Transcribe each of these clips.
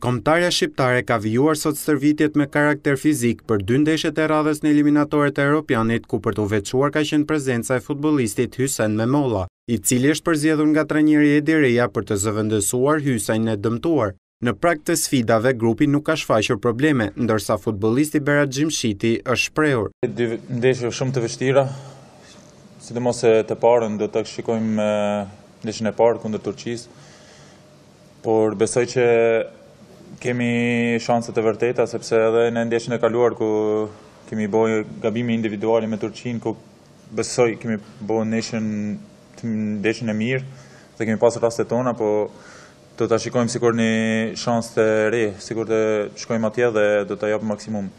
Komtarja shqiptare ka vijuar sot stërvitjet me karakter fizik për dy ndeshjet e radhës në eliminatorët e Europianit, ku për të veçuar ka qenë prezenca e futbolistit Hysen Memolla, i cili është përzjedhur nga trajneri e direja për të zëvendësuar Hysen e dëmtuar. Në prak të sfidave, grupi nuk ka shfaqur probleme, ndërsa futbolisti Berat Gjimshiti është shprehur. Dy ndeshje shumë të vështira, sidomos e të parën do të shikojmë eh, ndeshën e parë kundër Turqisë, por besoj që kemi shanset e vërteta, sepse edhe në ndeshën e kaluar, ku kemi bojë gabimi individuali me Turqin, ku besoj kemi bojë ndeshën të ndeshën e mirë, dhe kemi pasë rastet tona, po do të shikojmë sikur një shanset e re, sikur të shkojmë atje dhe do të japë maksimum.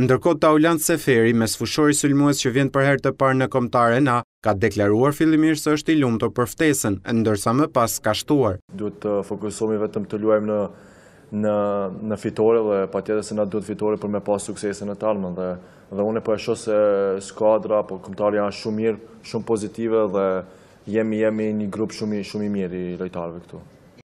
Ndërkot Taulan Seferi, mes fushori sulmues që vjen për herë të parë në komtare na, ka deklaruar fillimir se është i lumë të përftesën, ndërsa më pas ka shtuar. Duhet të fokusomi vetëm të luajmë në në fitore dhe pa tjetër se na duhet fitore për me pas suksese në talmen dhe dhe une për e po shosë se skuadra po këmëtarë janë shumë mirë, shumë pozitive dhe jemi jemi një grupë shumë i mirë i lojtarëve këtu.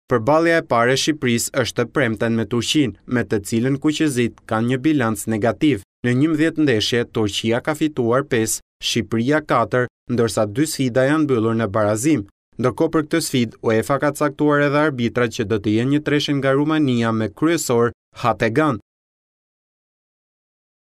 Për balja e pare Shqipëris është të premten me Turqin, me të cilën kuqezit kanë një bilans negativ. Në një mdjet ndeshje, Turqia ka fituar 5, Shqipëria 4, ndërsa dy sfida janë bëllur në barazim. Ndërko për këtë sfid, UEFA ka caktuar edhe arbitra që do të jenë një treshen nga Rumania me kryesor Hategan.